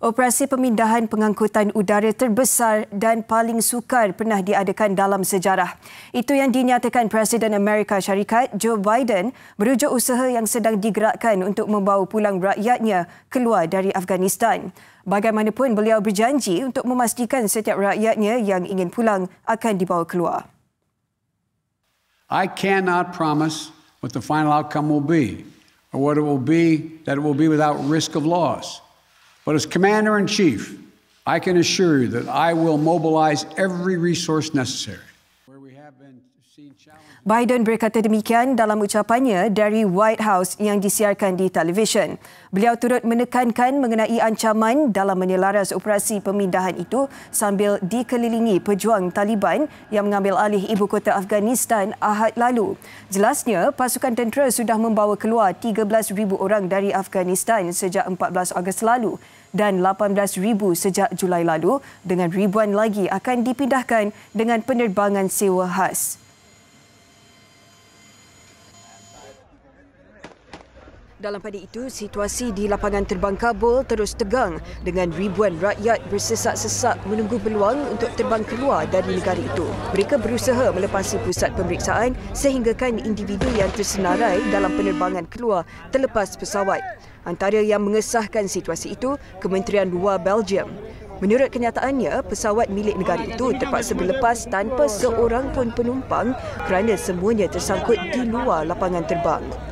Operasi pemindahan pengangkutan udara terbesar dan paling sukar pernah diadakan dalam sejarah. Itu yang dinyatakan Presiden Amerika Syarikat Joe Biden berujuk usaha yang sedang digerakkan untuk membawa pulang rakyatnya keluar dari Afghanistan. Bagaimanapun beliau berjanji untuk memastikan setiap rakyatnya yang ingin pulang akan dibawa keluar. I cannot promise what the final outcome will be or what it will be that it will be without risk of loss. But as Commander in Chief, I can assure you that I will mobilize every resource necessary Biden berkata demikian dalam ucapannya dari White House yang disiarkan di televisyen. Beliau turut menekankan mengenai ancaman dalam menyelaras operasi pemindahan itu sambil dikelilingi pejuang Taliban yang mengambil alih ibu kota Afghanistan Ahad lalu. Jelasnya, pasukan tentera sudah membawa keluar 13,000 orang dari Afghanistan sejak 14 Ogos lalu dan 18,000 sejak Julai lalu dengan ribuan lagi akan dipindahkan dengan penerbangan sewa khas. Dalam pada itu, situasi di lapangan terbang Kabul terus tegang dengan ribuan rakyat bersesak-sesak menunggu peluang untuk terbang keluar dari negara itu. Mereka berusaha melepasi pusat pemeriksaan sehinggakan individu yang tersenarai dalam penerbangan keluar terlepas pesawat. Antara yang mengesahkan situasi itu, Kementerian Luar Belgium. Menurut kenyataannya, pesawat milik negara itu terpaksa berlepas tanpa seorang pun penumpang kerana semuanya tersangkut di luar lapangan terbang.